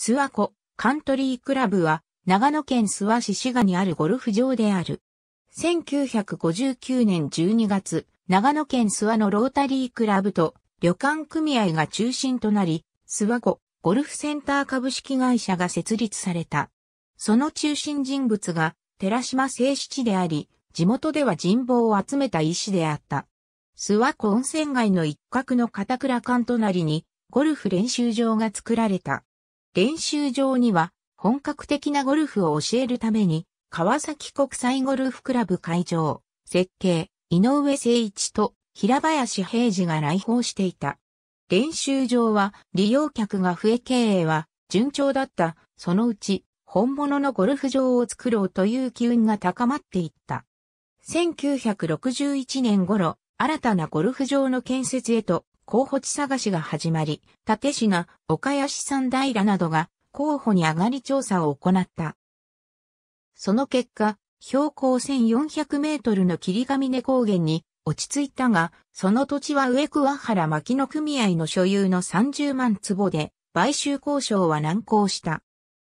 諏訪湖カントリークラブは長野県諏訪市滋賀にあるゴルフ場である。1959年12月、長野県諏訪のロータリークラブと旅館組合が中心となり、諏訪湖ゴルフセンター株式会社が設立された。その中心人物が寺島聖七であり、地元では人望を集めた医師であった。諏訪湖温泉街の一角の片倉館隣にゴルフ練習場が作られた。練習場には本格的なゴルフを教えるために、川崎国際ゴルフクラブ会場、設計、井上誠一と平林平治が来訪していた。練習場は利用客が増え経営は順調だった。そのうち本物のゴルフ場を作ろうという機運が高まっていった。1961年頃、新たなゴルフ場の建設へと候補地探しが始まり、立品、岡谷市三平などが候補に上がり調査を行った。その結果、標高1400メートルの霧ヶ峰高原に落ち着いたが、その土地は上桑原牧野組合の所有の30万坪で、買収交渉は難航した。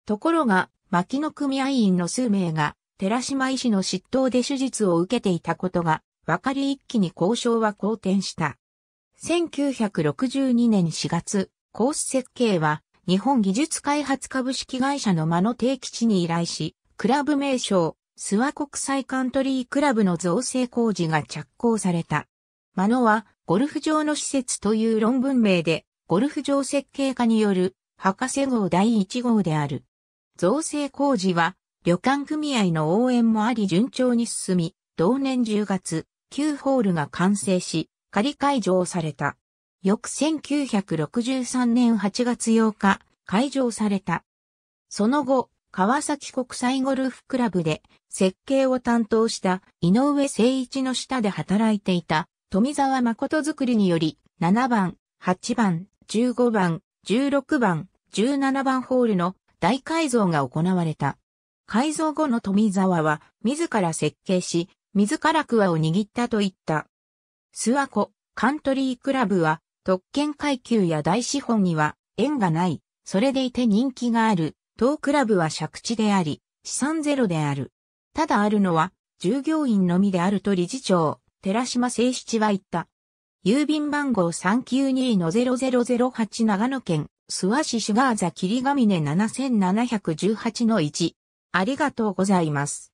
ところが、牧野組合員の数名が、寺島医師の執刀で手術を受けていたことが、分かり一気に交渉は好転した。1962年4月、コース設計は日本技術開発株式会社の間の定基地に依頼し、クラブ名称、諏訪国際カントリークラブの造成工事が着工された。間野はゴルフ場の施設という論文名で、ゴルフ場設計家による博士号第1号である。造成工事は旅館組合の応援もあり順調に進み、同年10月、9ホールが完成し、仮解場された。翌1963年8月8日、解場された。その後、川崎国際ゴルフクラブで設計を担当した井上誠一の下で働いていた富沢誠作りにより7番、8番、15番、16番、17番ホールの大改造が行われた。改造後の富沢は自ら設計し、自らクワを握ったといった諏訪湖カントリークラブは、特権階級や大資本には縁がない、それでいて人気がある、当クラブは借地であり、資産ゼロである。ただあるのは、従業員のみであると理事長、寺島誠七は言った。郵便番号392-0008長野県、諏訪市シュガーザ霧ヶ峰7718-1。ありがとうございます。